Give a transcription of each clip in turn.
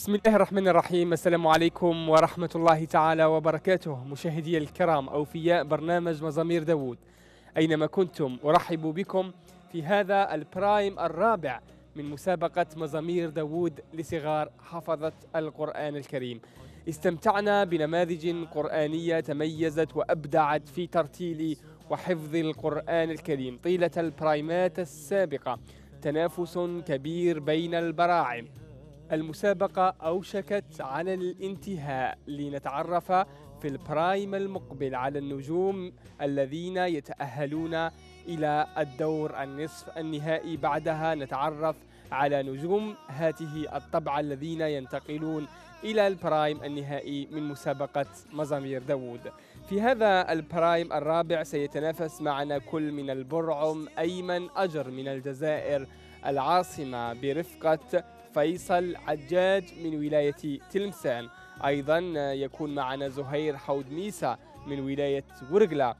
بسم الله الرحمن الرحيم السلام عليكم ورحمة الله تعالى وبركاته مشاهدي الكرام أوفياء برنامج مزامير داوود أينما كنتم أرحب بكم في هذا البرايم الرابع من مسابقة مزامير داوود لصغار حفظة القرآن الكريم استمتعنا بنماذج قرآنية تميزت وأبدعت في ترتيل وحفظ القرآن الكريم طيلة البرايمات السابقة تنافس كبير بين البراعم المسابقة أوشكت على الانتهاء لنتعرف في البرايم المقبل على النجوم الذين يتأهلون إلى الدور النصف النهائي بعدها نتعرف على نجوم هاته الطبعة الذين ينتقلون إلى البرايم النهائي من مسابقة مزامير داوود في هذا البرايم الرابع سيتنافس معنا كل من البرعم أيمن أجر من الجزائر العاصمة برفقة فيصل عجاج من ولاية تلمسان أيضا يكون معنا زهير حود ميسا من ولاية ورقلة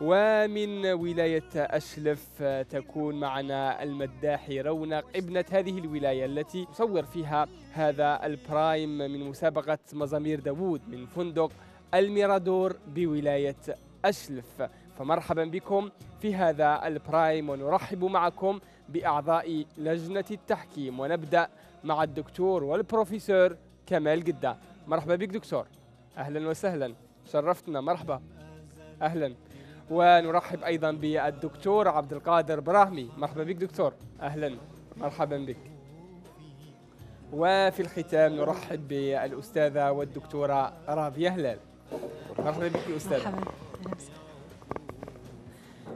ومن ولاية أشلف تكون معنا المداحي رونق ابنة هذه الولاية التي تصور فيها هذا البرايم من مسابقة مزامير داوود من فندق الميرادور بولاية أشلف فمرحبا بكم في هذا البرايم ونرحب معكم بأعضاء لجنة التحكيم ونبدأ مع الدكتور والبروفيسور كمال جده مرحبا بك دكتور أهلا وسهلا شرفتنا مرحبا أهلا ونرحب أيضا بالدكتور عبد القادر براهمي مرحبا بك دكتور أهلا مرحبا بك وفي الختام نرحب بالأستاذة والدكتورة راضيه هلال مرحبا بك أستاذة مرحبا.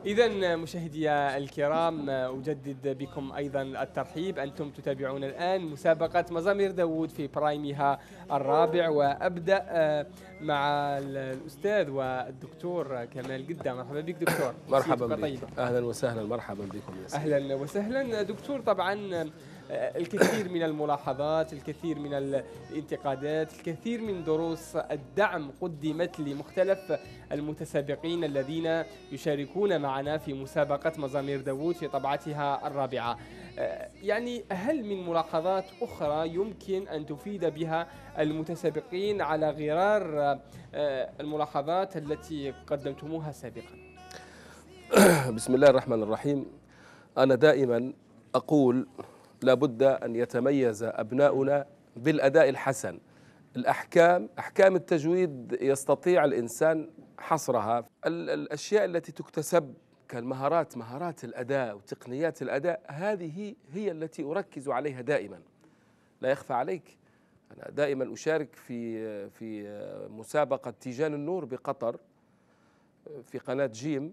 إذا مشاهدي الكرام أجدد بكم أيضا الترحيب أنتم تتابعون الآن مسابقة مزامير داوود في برايمها الرابع وأبدأ آه، مع الأستاذ والدكتور كمال جدا مرحبا بك دكتور مرحبا بك أهلا وسهلا مرحبا بكم يا سيدي. أهلا وسهلا دكتور طبعا آه، الكثير من الملاحظات الكثير من الانتقادات الكثير من دروس الدعم قدمت لمختلف المتسابقين الذين يشاركون معنا في مسابقة مزامير داوود في طبعتها الرابعة آه، يعني هل من ملاحظات أخرى يمكن أن تفيد بها المتسابقين على غرار آه، الملاحظات التي قدمتموها سابقا بسم الله الرحمن الرحيم أنا دائما أقول لا بد أن يتميز أبناؤنا بالأداء الحسن الأحكام أحكام التجويد يستطيع الإنسان حصرها الأشياء التي تكتسب كالمهارات مهارات الأداء وتقنيات الأداء هذه هي التي أركز عليها دائما لا يخفى عليك أنا دائما أشارك في في مسابقة تيجان النور بقطر في قناة جيم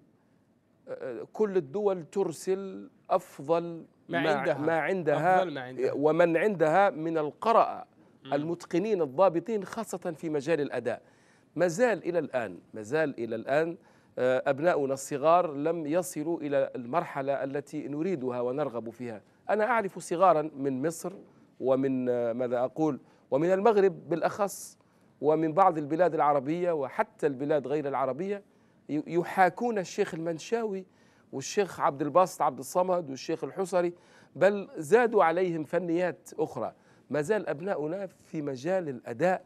كل الدول ترسل أفضل ما, ما عندها, ما عندها, أفضل ما عندها ومن عندها من القرأ المتقنين الضابطين خاصة في مجال الأداء ما زال إلى الآن ما زال إلى الآن آه، أبناؤنا الصغار لم يصلوا إلى المرحلة التي نريدها ونرغب فيها أنا أعرف صغارا من مصر ومن آه، ماذا أقول ومن المغرب بالأخص ومن بعض البلاد العربية وحتى البلاد غير العربية يحاكون الشيخ المنشاوي والشيخ عبد الباسط عبد الصمد والشيخ الحصري بل زادوا عليهم فنيات أخرى ما زال أبناؤنا في مجال الأداء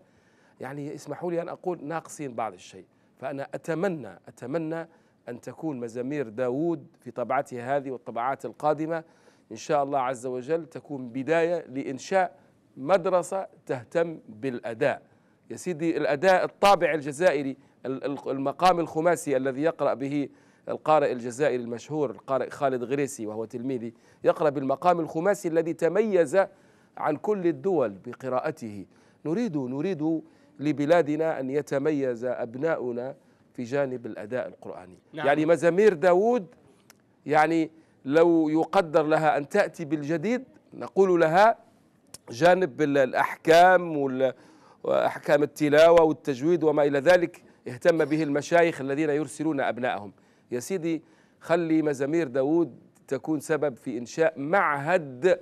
يعني اسمحوا لي أن أقول ناقصين بعض الشيء فأنا أتمنى أتمنى أن تكون مزامير داوود في طبعته هذه والطبعات القادمة إن شاء الله عز وجل تكون بداية لإنشاء مدرسة تهتم بالأداء يا سيدي الأداء الطابع الجزائري المقام الخماسي الذي يقرأ به القارئ الجزائري المشهور القارئ خالد غريسي وهو تلميذي يقرأ بالمقام الخماسي الذي تميز عن كل الدول بقراءته نريد نريد لبلادنا أن يتميز أبناؤنا في جانب الأداء القرآني نعم. يعني مزامير داود يعني لو يقدر لها أن تأتي بالجديد نقول لها جانب الأحكام وأحكام التلاوة والتجويد وما إلى ذلك اهتم به المشايخ الذين يرسلون أبنائهم يا سيدي خلي مزامير داوود تكون سبب في إنشاء معهد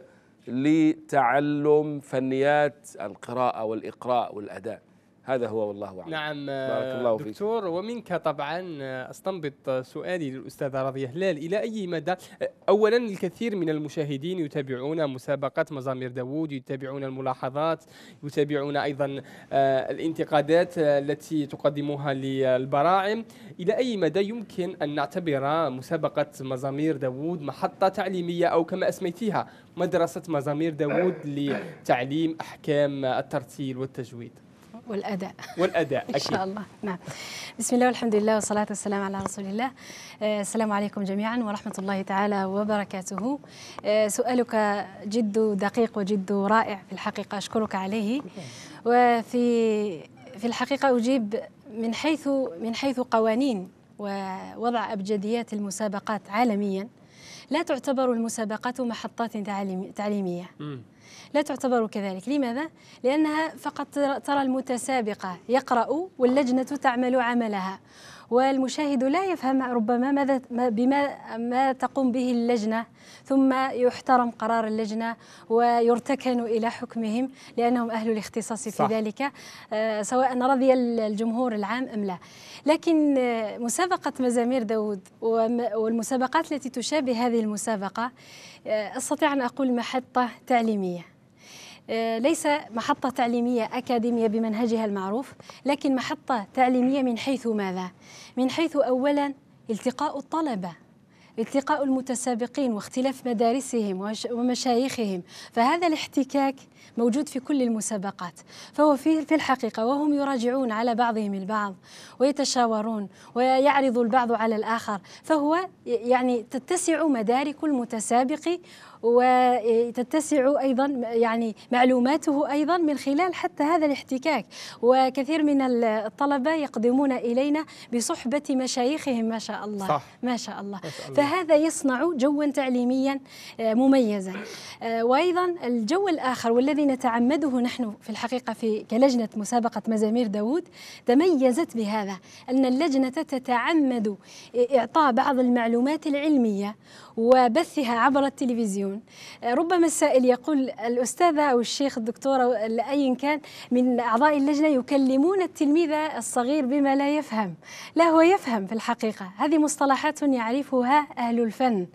لتعلم فنيات القراءة والإقراء والأداء هذا هو والله اعلم نعم بارك الله فيك دكتور فيه. ومنك طبعا استنبط سؤالي للاستاذه رضي هلال الى اي مدى اولا الكثير من المشاهدين يتابعون مسابقه مزامير داوود يتابعون الملاحظات يتابعون ايضا آه، الانتقادات التي تقدمها للبراعم الى اي مدى يمكن ان نعتبر مسابقه مزامير داوود محطه تعليميه او كما اسميتيها مدرسه مزامير داوود لتعليم احكام الترتيل والتجويد والاداء والاداء ان شاء الله نعم بسم الله والحمد لله والصلاه والسلام على رسول الله آه، السلام عليكم جميعا ورحمه الله تعالى وبركاته آه، سؤالك جد دقيق وجد رائع في الحقيقه اشكرك عليه وفي في الحقيقه اجيب من حيث من حيث قوانين ووضع ابجديات المسابقات عالميا لا تعتبر المسابقات محطات تعليمية لا تعتبر كذلك لماذا؟ لأنها فقط ترى المتسابقة يقرأ واللجنة تعمل عملها والمشاهد لا يفهم ربما ماذا بما ما تقوم به اللجنة ثم يحترم قرار اللجنة ويرتكن إلى حكمهم لأنهم أهل الاختصاص صح. في ذلك آه، سواء رضي الجمهور العام أم لا لكن آه، مسابقة مزامير داود والمسابقات التي تشابه هذه المسابقة آه، أستطيع أن أقول محطة تعليمية آه، ليس محطة تعليمية أكاديمية بمنهجها المعروف لكن محطة تعليمية من حيث ماذا؟ من حيث أولا التقاء الطلبة التقاء المتسابقين واختلاف مدارسهم ومشايخهم فهذا الاحتكاك موجود في كل المسابقات فهو في في الحقيقه وهم يراجعون على بعضهم البعض ويتشاورون ويعرض البعض على الاخر فهو يعني تتسع مدارك المتسابق وتتسع أيضا يعني معلوماته أيضا من خلال حتى هذا الاحتكاك وكثير من الطلبة يقدمون إلينا بصحبة مشايخهم ما شاء الله صح. ما شاء الله, ما شاء الله. فهذا يصنع جوا تعليميا آه، مميزا آه، وأيضا الجو الآخر والذي نتعمده نحن في الحقيقة في كلجنة مسابقة مزامير داوود تميزت بهذا أن اللجنة تتعمد إعطاء بعض المعلومات العلمية وبثها عبر التلفزيون مليون آه، ربما السائل يقول الأستاذة أو الشيخ الدكتور أو أي كان من أعضاء اللجنة يكلمون التلميذ الصغير بما لا يفهم لا هو يفهم في الحقيقة هذه مصطلحات يعرفها أهل الفن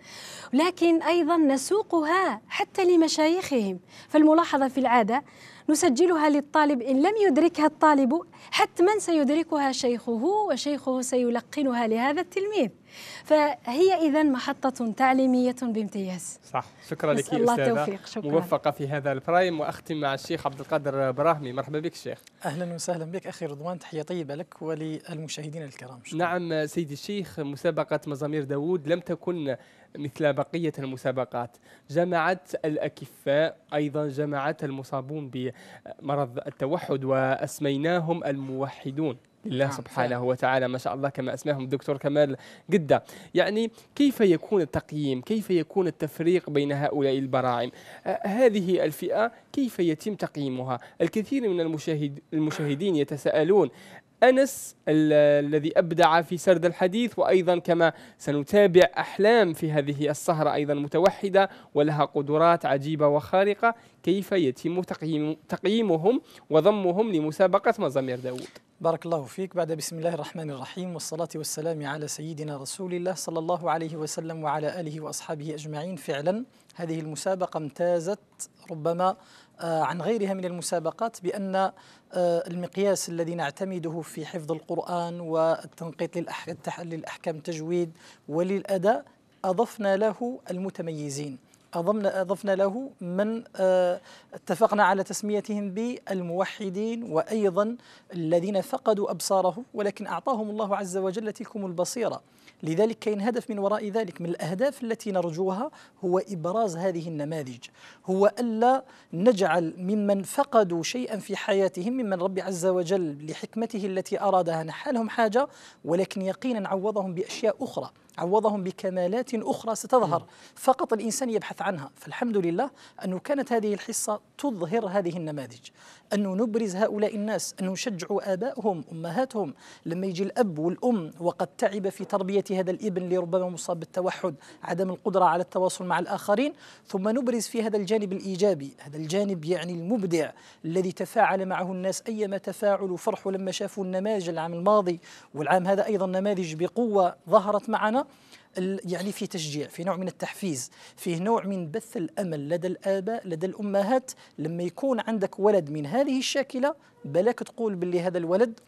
لكن أيضا نسوقها حتى لمشايخهم فالملاحظة في العادة نسجلها للطالب إن لم يدركها الطالب حتما سيدركها شيخه وشيخه سيلقنها لهذا التلميذ فهي إذا محطة تعليمية بامتياز صح شكرا لك أستاذة توفيق. شكرا. موفقة في هذا البرايم وأختم مع الشيخ عبد القادر براهمي مرحبا بك الشيخ أهلا وسهلا بك أخي رضوان تحية طيبة لك وللمشاهدين الكرام شكرا. نعم سيدي الشيخ مسابقة مزامير داوود لم تكن مثل بقية المسابقات جمعت الأكفاء أيضا جمعت المصابون بمرض التوحد وأسميناهم الموحدون لله نعم، سبحانه وتعالى ما شاء الله كما اسماهم الدكتور كمال قدة يعني كيف يكون التقييم كيف يكون التفريق بين هؤلاء البراعم هذه الفئة كيف يتم تقييمها الكثير من المشاهد المشاهدين يتساءلون أنس الذي أبدع في سرد الحديث وأيضا كما سنتابع أحلام في هذه السهرة أيضا متوحدة ولها قدرات عجيبة وخارقة كيف يتم تقييم تقييمهم وضمهم لمسابقة مزامير داود بارك الله فيك بعد بسم الله الرحمن الرحيم والصلاة والسلام على سيدنا رسول الله صلى الله عليه وسلم وعلى آله وأصحابه أجمعين فعلا هذه المسابقة امتازت ربما آه، عن غيرها من المسابقات بأن آه، المقياس الذي نعتمده في حفظ القرآن والتنقيط للأحكام التجويد وللأداء أضفنا له المتميزين أضمنا أضفنا له من آه، اتفقنا على تسميتهم بالموحدين وأيضا الذين فقدوا أبصارهم ولكن أعطاهم الله عز وجل تلكم البصيرة لذلك كاين هدف من وراء ذلك من الأهداف التي نرجوها هو إبراز هذه النماذج هو ألا نجعل ممن فقدوا شيئا في حياتهم ممن رب عز وجل لحكمته التي أرادها نحالهم حاجة ولكن يقينا عوضهم بأشياء أخرى عوضهم بكمالات أخرى ستظهر فقط الإنسان يبحث عنها فالحمد لله أنه كانت هذه الحصة تظهر هذه النماذج أنه نبرز هؤلاء الناس أنه نشجع آبائهم أمهاتهم لما يجي الأب والأم وقد تعب في تربية هذا الابن لربما مصاب بالتوحد عدم القدرة على التواصل مع الآخرين ثم نبرز في هذا الجانب الإيجابي هذا الجانب يعني المبدع الذي تفاعل معه الناس أيما تفاعل وفرح لما شافوا النماذج العام الماضي والعام هذا أيضا نماذج بقوة ظهرت معنا يعني في تشجيع في نوع من التحفيز فيه نوع من بث الأمل لدى الآباء لدى الأمهات لما يكون عندك ولد من هذه الشاكلة بلاك تقول باللي هذا الولد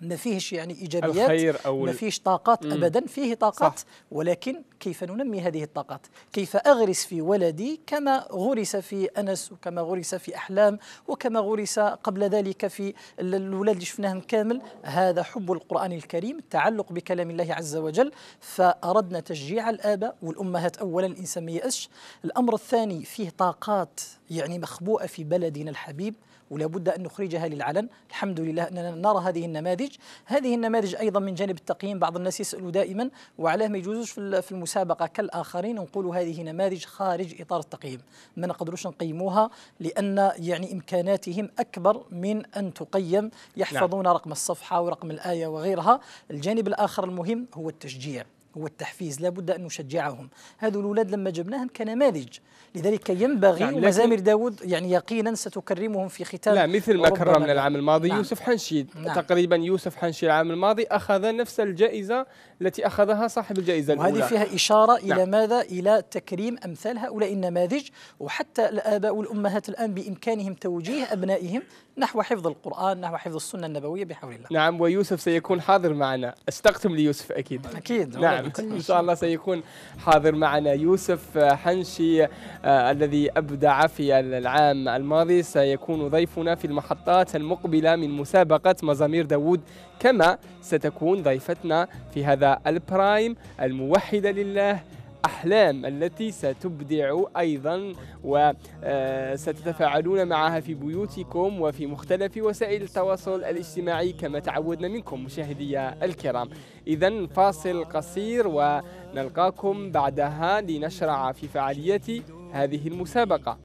ما فيهش يعني ايجابيات الخير أو ما فيهش طاقات ابدا فيه طاقات صح. ولكن كيف ننمي هذه الطاقات كيف أغرس في ولدي كما غرس في أنس وكما غرس في أحلام وكما غرس قبل ذلك في الأولاد اللي شفناهم كامل هذا حب القرآن الكريم التعلق بكلام الله عز وجل فأردنا تشجيع الآباء والأمهات أولا الإنسان ما يأسش الأمر الثاني فيه طاقات يعني مخبوءة في بلدنا الحبيب ولا بد أن نخرجها للعلن الحمد لله أننا نرى هذه النماذج هذه النماذج أيضا من جانب التقييم بعض الناس يسألوا دائما وعلاه ما يجوزوش في المسابقة المسابقه كالاخرين نقول هذه نماذج خارج اطار التقييم ما نقدروش نقيموها لان يعني امكاناتهم اكبر من ان تقيم يحفظون نعم. رقم الصفحه ورقم الايه وغيرها الجانب الاخر المهم هو التشجيع هو لا بد أن نشجعهم هذو الأولاد لما جبناهم كنماذج لذلك ينبغي نعم ومزامير داود يعني يقينا ستكرمهم في ختام لا مثل ما كرمنا العام الماضي نعم يوسف حنشيد نعم تقريبا يوسف حنشيد العام الماضي أخذ نفس الجائزة التي أخذها صاحب الجائزة الأولى وهذه فيها إشارة نعم إلى ماذا؟ إلى تكريم أمثال هؤلاء النماذج وحتى الآباء والأمهات الآن بإمكانهم توجيه أبنائهم نحو حفظ القرآن نحو حفظ السنة النبوية بحول الله نعم ويوسف سيكون حاضر معنا استقتم ليوسف أكيد أكيد نعم نعم. إن شاء الله سيكون حاضر معنا يوسف آه، حنشي آه، الذي أبدع في العام الماضي سيكون ضيفنا في المحطات المقبلة من مسابقة مزامير داوود كما ستكون ضيفتنا في هذا البرايم الموحدة لله الأحلام التي ستبدع أيضا وستتفاعلون آه، معها في بيوتكم وفي مختلف وسائل التواصل الاجتماعي كما تعودنا منكم مشاهدي الكرام إذا فاصل قصير ونلقاكم بعدها لنشرع في فعالية هذه المسابقة